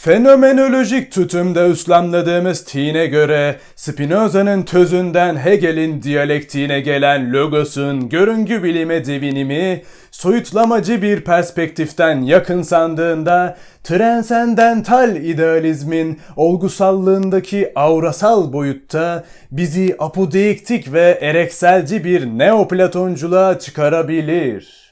Fenomenolojik tutumda üslamladığımız tine göre Spinoza'nın tözünden Hegel'in diyalektiğine gelen logos'un görüngü bilime devinimi soyutlamacı bir perspektiften yakın sandığında transendental idealizmin olgusallığındaki aurasal boyutta bizi apodeiktik ve erekselci bir neoplatonculuğa çıkarabilir.